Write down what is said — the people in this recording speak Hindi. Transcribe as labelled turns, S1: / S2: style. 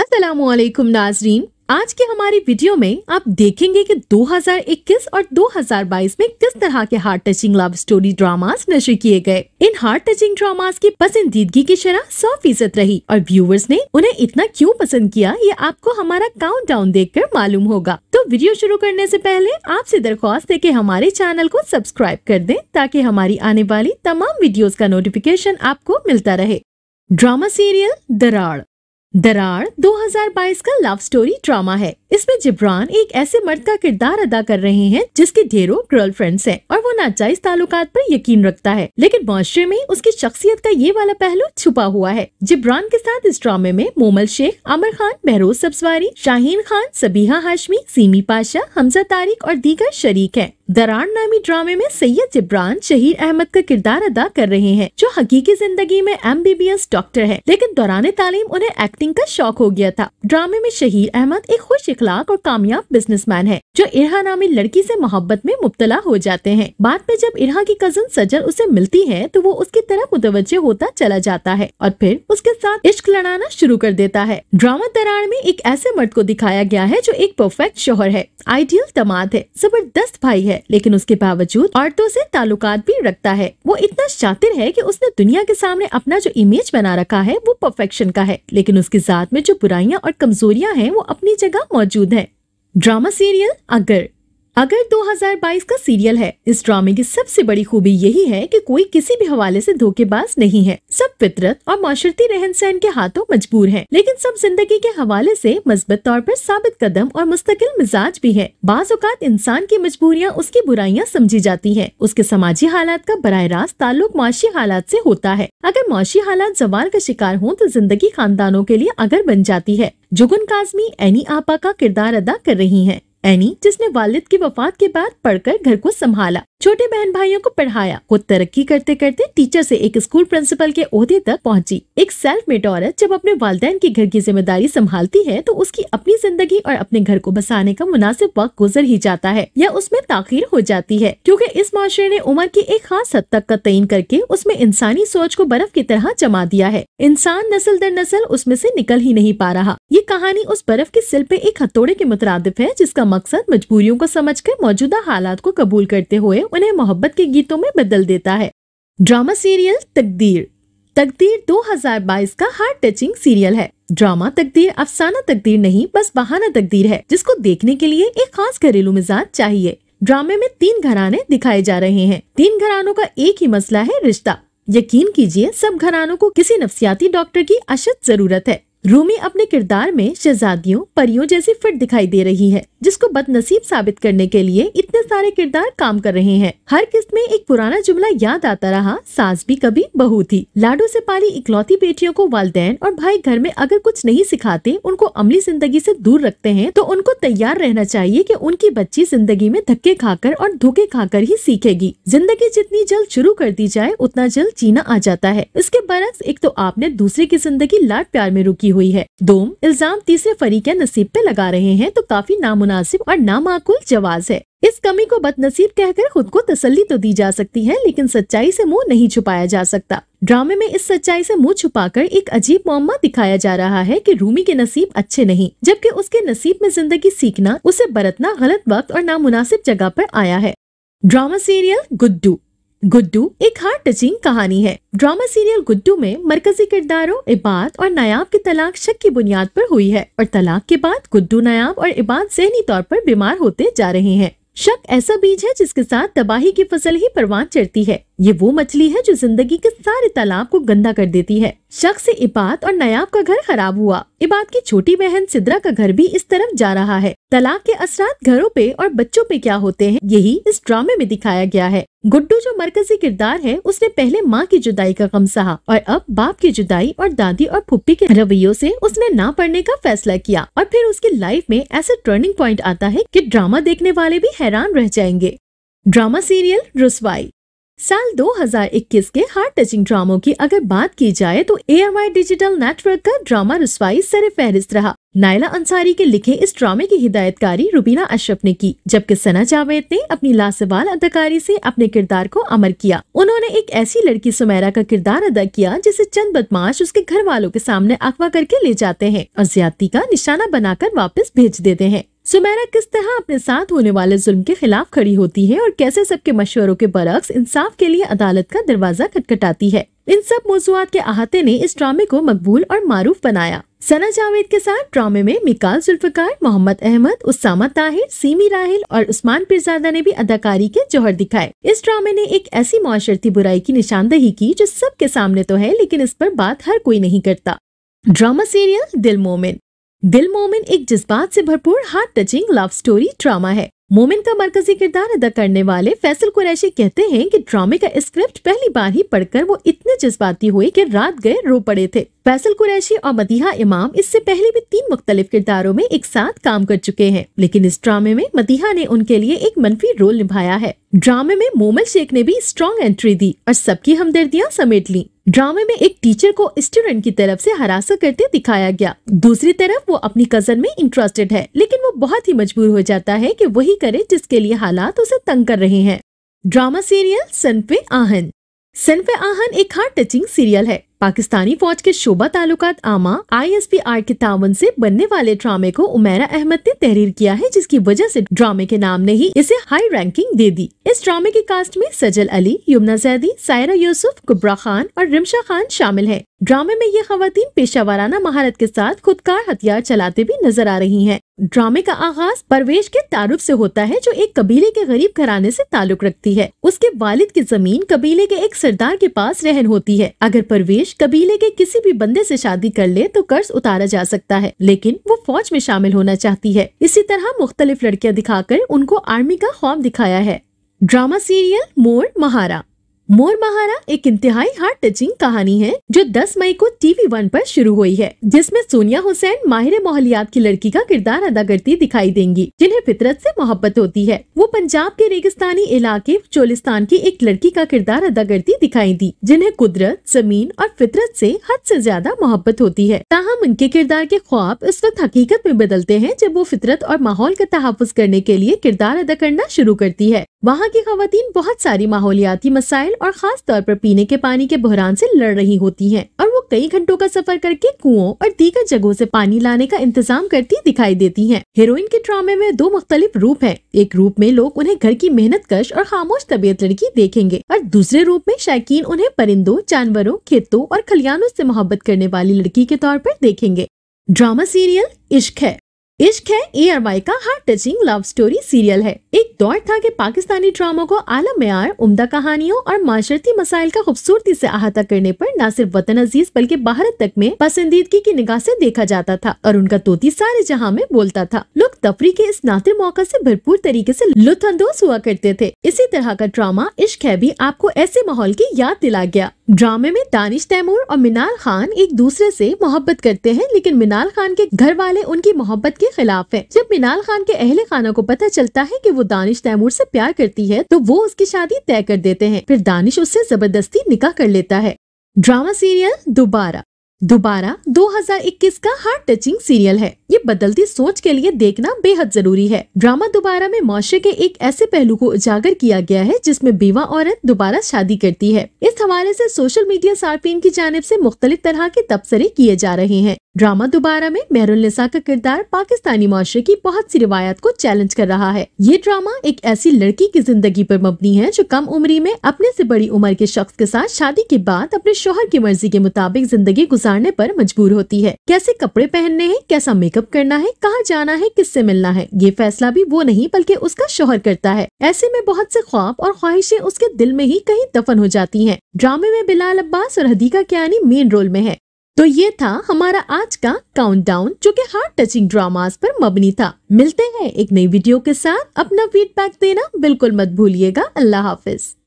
S1: असलकुम नाजरीन आज के हमारी वीडियो में आप देखेंगे कि 2021 और 2022 में किस तरह के heart touching love story dramas नशर किए गए इन हार्ट टचिंग ड्रामास की पसंदीदगी की शरह 100 फीसद रही और व्यूवर्स ने उन्हें इतना क्यों पसंद किया ये आपको हमारा काउंट डाउन देख कर मालूम होगा तो वीडियो शुरू करने से पहले आपसे दरख्वास्त है कि हमारे चैनल को सब्सक्राइब कर दें ताकि हमारी आने वाली तमाम वीडियो का नोटिफिकेशन आपको मिलता रहे ड्रामा सीरियल दराड़ दरार 2022 का लव स्टोरी ड्रामा है इसमें जिब्रान एक ऐसे मर्द का किरदार अदा कर रहे हैं जिसके ढेरों गर्लफ्रेंड्स हैं और वो नाजायज ताल्लुकात पर यकीन रखता है लेकिन माशरे में उसकी शख्सियत का ये वाला पहलू छुपा हुआ है जिब्रान के साथ इस ड्रामे में मोमल शेख अमर खान बहरोज सब्सवारी शाहीन खान सबीहा हाशमी सीमी पाशा हमजा तारिक और दीगर शरीक है दरार नामी ड्रामे में सैयद जिब्रान शहीर अहमद का किरदार अदा कर रहे हैं जो हकीकी जिंदगी में M B B S doctor है लेकिन दौरान तालीम उन्हें एक्टिंग का शौक हो गया था ड्रामे में शहीर अहमद एक खुश इखलाक और कामयाब बिजनेसमैन है जो इरहा नामी लड़की से मोहब्बत में मुबतला हो जाते हैं बाद में जब इरहा की कजन सजल उसे मिलती है तो वो उसकी तरफ मुतवजे होता चला जाता है और फिर उसके साथ इश्क लड़ाना शुरू कर देता है ड्रामा दरार में एक ऐसे मर्द को दिखाया गया है जो एक परफेक्ट शोहर है आइडियल दमाद है जबरदस्त भाई है लेकिन उसके बावजूद औरतों से ताल्लुकात भी रखता है वो इतना शातिर है कि उसने दुनिया के सामने अपना जो इमेज बना रखा है वो परफेक्शन का है लेकिन उसके साथ में जो बुराइयाँ और कमजोरियाँ हैं वो अपनी जगह मौजूद है ड्रामा सीरियल अगर अगर 2022 का सीरियल है इस ड्रामे की सबसे बड़ी खूबी यही है कि कोई किसी भी हवाले से धोखेबाज नहीं है सब फितरत और माशर्ती रहन सहन के हाथों मजबूर हैं, लेकिन सब जिंदगी के हवाले से मजबूत तौर पर साबित कदम और मुस्तकिल मिजाज भी है बाज़ात इंसान की मजबूरियाँ उसकी बुराइयाँ समझी जाती है उसके समाजी हालात का बर रास्त ताल्लुक माशी हालात ऐसी होता है अगर माशी हालात जवाल का शिकार हो तो जिंदगी खानदानों के लिए अगर बन जाती है जुगुन काजमी एनी आपा का किरदार अदा कर रही है एनी जिसने वालिद की वफात के बाद पढ़कर घर को संभाला छोटे बहन भाइयों को पढ़ाया खुद तरक्की करते करते टीचर से एक स्कूल प्रिंसिपल के ओहदे तक पहुंची एक सेल्फ मेड औरत जब अपने वालदेन के घर की जिम्मेदारी संभालती है तो उसकी अपनी जिंदगी और अपने घर को बसाने का मुनासिब वक्त गुजर ही जाता है या उसमें ताखिर हो जाती है क्यूँकी इस माशरे ने उम्र की एक खास हद तक का तयन करके उसमें इंसानी सोच को बर्फ की तरह जमा दिया है इंसान नस्ल दर नस्ल उसमें ऐसी निकल ही नहीं पा रहा ये कहानी उस बर्फ के सिल पे एक हथौड़े के मुतरद है जिसका मकसद मजबूरियों को समझकर मौजूदा हालात को कबूल करते हुए उन्हें मोहब्बत के गीतों में बदल देता है ड्रामा सीरियल तकदीर तकदीर 2022 का हार्ट टचिंग सीरियल है ड्रामा तकदीर अफसाना तकदीर नहीं बस बहाना तकदीर है जिसको देखने के लिए एक खास घरेलू मिजाज चाहिए ड्रामे में तीन घराने दिखाए जा रहे हैं तीन घरानों का एक ही मसला है रिश्ता यकीन कीजिए सब घरानों को किसी नफसियाती डॉक्टर की अशद जरूरत है रूमी अपने किरदार में शहजादियों परियों जैसी फिट दिखाई दे रही है जिसको बदनसीब साबित करने के लिए इतने सारे किरदार काम कर रहे हैं हर किस्त में एक पुराना जुमला याद आता रहा सास भी कभी बहू थी लाडो से पाली इकलौती बेटियों को वालदेन और भाई घर में अगर कुछ नहीं सिखाते उनको अमली जिंदगी से दूर रखते हैं तो उनको तैयार रहना चाहिए कि उनकी बच्ची जिंदगी में धक्के खाकर और धोखे खाकर ही सीखेगी जिंदगी जितनी जल्द शुरू कर दी जाए उतना जल्द जीना आ जाता है इसके बरस एक तो आपने दूसरे की जिंदगी लाड प्यार में रुकी की हुई है दोम इल्जाम तीसरे फरी के नसीब पे लगा रहे हैं तो काफी नामुनासिब और नामाकुल जवाब है इस कमी को बदनसीब कहकर खुद को तसल्ली तो दी जा सकती है लेकिन सच्चाई से मुंह नहीं छुपाया जा सकता ड्रामे में इस सच्चाई से मुंह छुपाकर एक अजीब मामा दिखाया जा रहा है कि रूमी के नसीब अच्छे नहीं जबकि उसके नसीब में जिंदगी सीखना उसे बरतना गलत वक्त और नामुनासिब जगह पर आया है ड्रामा सीरियल गुड्डू गुड्डू एक हार्ट टचिंग कहानी है ड्रामा सीरियल गुड्डू में मरकजी किरदारों इबाद और नायाब की तलाक शक की बुनियाद पर हुई है और तलाक के बाद गुड्डू नायाब और इबाद जहनी तौर पर बीमार होते जा रहे हैं शक ऐसा बीज है जिसके साथ तबाही की फसल ही परवान चढ़ती है ये वो मछली है जो जिंदगी के सारे तालाब को गंदा कर देती है शक से इबात और नयाब का घर खराब हुआ इबाद की छोटी बहन सिद्रा का घर भी इस तरफ जा रहा है तालाब के असरात घरों पे और बच्चों पे क्या होते हैं यही इस ड्रामे में दिखाया गया है गुड्डू जो मरकजी किरदार है उसने पहले माँ की जुदाई का गम सहा और अब बाप की जुदाई और दादी और फुप्पी के रवैयों से उसने ना पढ़ने का फैसला किया और फिर उसकी लाइफ में ऐसा टर्निंग प्वाइंट आता है कि ड्रामा देखने वाले भी हैरान रह जाएंगे ड्रामा सीरियल रुसवाई साल 2021 के हार्ट टचिंग ड्रामों की अगर बात की जाए तो ए डिजिटल नेटवर्क का ड्रामा रसवाई सर फहरिस्त रहा नायला अंसारी के लिखे इस ड्रामे की हिदायतकारी रुबीना अशरफ ने की जबकि सना जावेद ने अपनी लासवाल अदाकारी से अपने किरदार को अमर किया उन्होंने एक ऐसी लड़की सुमेरा का किरदार अदा किया जिसे चंद बदमाश उसके घर वालों के सामने अगवा करके ले जाते हैं और ज्यादा का निशाना बनाकर वापस भेज देते हैं सुमेरा किस तरह अपने साथ होने वाले जुल्म के खिलाफ खड़ी होती है और कैसे सबके मशवरों के बरक्स इंसाफ के लिए अदालत का दरवाजा खटखटाती है इन सब मौजूद के अहाते ने इस ड्रामे को मकबूल और मारूफ बनाया सना जावेद के साथ ड्रामे में मिकाल जुल्फकार मोहम्मद अहमद उसामा ताहिर सीमी राहिल और उस्मान पिरजादा ने भी अदाकारी के जौहर दिखाए इस ड्रामे ने एक ऐसी माशरती बुराई की निशानदही की जो सबके सामने तो है लेकिन इस पर बात हर कोई नहीं करता ड्रामा सीरियल दिल मोमिन दिल मोमिन एक जज्बात से भरपूर heart touching love story drama है मोमिन का मरकजी किरदार अदा करने वाले फैसल कुरैशी कहते हैं कि ड्रामे का स्क्रिप्ट पहली बार ही पढ़कर वो इतने जज्बाती हुए कि रात गए रो पड़े थे फैसल कुरैशी और मदीहा इमाम इससे पहले भी तीन मुख्तलिफ किरदारों में एक साथ काम कर चुके हैं लेकिन इस ड्रामे में मदीहा ने उनके लिए एक मनफी रोल निभाया है ड्रामे में मोमल शेख ने भी स्ट्रॉन्ग एंट्री दी और सबकी हमदर्दियाँ समेट ली ड्रामे में एक टीचर को स्टूडेंट की तरफ से हरासा करते दिखाया गया दूसरी तरफ वो अपनी कजन में इंटरेस्टेड है लेकिन वो बहुत ही मजबूर हो जाता है की वही करे जिसके लिए हालात उसे तंग कर रहे हैं ड्रामा सीरियल सनफे आहन सनफे आहन एक हार्ट टचिंग सीरियल है पाकिस्तानी फौज के शोबा ताल्लुकात आमा आईएसपी आर के तावन से बनने वाले ड्रामे को उमेरा अहमद ने तहरीर किया है जिसकी वजह से ड्रामे के नाम ने ही इसे हाई रैंकिंग दे दी इस ड्रामे के कास्ट में सजल अली युमना जैदी सायरा यूसुफ कुब्रा खान और रिमशा खान शामिल है ड्रामे में ये खातन पेशा वाराना महारत के साथ खुदकार हथियार चलाते भी नजर आ रही हैं। ड्रामे का आगाज परवेश के तारुफ से होता है जो एक कबीले के गरीब घराने से ताल्लुक रखती है उसके वालिद की जमीन कबीले के एक सरदार के पास रहन होती है अगर परवेश कबीले के किसी भी बंदे से शादी कर ले तो कर्ज उतारा जा सकता है लेकिन वो फौज में शामिल होना चाहती है इसी तरह मुख्तलिफ लड़कियाँ दिखाकर उनको आर्मी का खौफ दिखाया है ड्रामा सीरियल मोर महारा मोर महारा एक इंतहाई हार्ट टचिंग कहानी है जो 10 मई को टीवी वन पर शुरू हुई है जिसमें सोनिया हुसैन माहिर मोहलियात की लड़की का किरदार अदा करती दिखाई देंगी जिन्हें फितरत से मोहब्बत होती है वो पंजाब के रेगिस्तानी इलाके चोलिस्तान की एक लड़की का किरदार अदा करती दिखाई दी जिन्हें कुदरत जमीन और फितरत ऐसी हद ऐसी ज्यादा मोहब्बत होती है ताहम उनके किरदार के ख्वाब इस वक्त हकीकत में बदलते हैं जब वो फितरत और माहौल का तहफ़ करने के लिए किरदार अदा करना शुरू करती है वहाँ की खातन बहुत सारी माहौलियाती मसाइल और खास तौर पर पीने के पानी के बहरान से लड़ रही होती हैं और वो कई घंटों का सफर करके कुओं और दीगर जगहों से पानी लाने का इंतजाम करती दिखाई देती हैं। हीरोइन के ड्रामे में दो मुख्तलिफ रूप हैं। एक रूप में लोग उन्हें घर की मेहनत कश और खामोश तबीयत लड़की देखेंगे और दूसरे रूप में शायकीन उन्हें परिंदों जानवरों खेतों और खलियानों से मोहब्बत करने वाली लड़की के तौर पर देखेंगे ड्रामा सीरियल इश्क Hai Ishq Hai A R Y का heart touching love story serial है एक दौर था कि पाकिस्तानी ड्रामों को आलम मैार उम्दा कहानियों और माशरती मसाइल का खूबसूरती से अहाता करने पर न सिर्फ वतन अजीज बल्कि भारत तक में पसंदीदगी की निगाह से देखा जाता था और उनका तोती सारे जहां में बोलता था लोग तफरी के इस नाते मौका से भरपूर तरीके से लुत्फानंदोज हुआ करते थे इसी तरह का ड्रामा इश्क है भी आपको ऐसे माहौल की याद दिला गया ड्रामे में दानिश तैमूर और मिनाल खान एक दूसरे से मोहब्बत करते हैं लेकिन मिनाल खान के घर वाले उनकी मोहब्बत के खिलाफ है जब मीनाल खान के अहले खाना को पता चलता है की वो दानिश तैमूर ऐसी प्यार करती है तो वो उसकी शादी तय कर देते हैं फिर दानिश उससे जबरदस्ती निकाह कर लेता है ड्रामा सीरियल दोबारा दोबारा 2021 का हार्ट टचिंग सीरियल है ये बदलती सोच के लिए देखना बेहद जरूरी है ड्रामा दोबारा में माशे के एक ऐसे पहलू को उजागर किया गया है जिसमें बीवा औरत दोबारा शादी करती है इस हवाले से सोशल मीडिया सार्फिन की जानब से मुख्तलिफ तरह के तबसरे किए जा रहे हैं ड्रामा दोबारा में मेहरुल निसा का किरदार पाकिस्तानी माशरे की बहुत सी रिवायत को चैलेंज कर रहा है ये ड्रामा एक ऐसी लड़की की जिंदगी पर मबनी है जो कम उम्री में अपने से बड़ी उम्र के शख्स के साथ शादी के बाद अपने शोहर की मर्जी के मुताबिक जिंदगी गुजारने पर मजबूर होती है कैसे कपड़े पहनने हैं कैसा मेकअप करना है कहाँ जाना है से मिलना है ये फैसला भी वो नहीं बल्कि उसका शोहर करता है ऐसे में बहुत से ख्वाब और ख्वाहिशें उसके दिल में ही कहीं दफन हो जाती है ड्रामे में बिलाल अब्बास और हदीका क्या मेन रोल में है तो ये था हमारा आज का काउंटडाउन जो कि हार्ट टचिंग ड्रामास पर मबनी था मिलते हैं एक नई वीडियो के साथ अपना फीडबैक देना बिल्कुल मत भूलिएगा अल्लाह हाफिज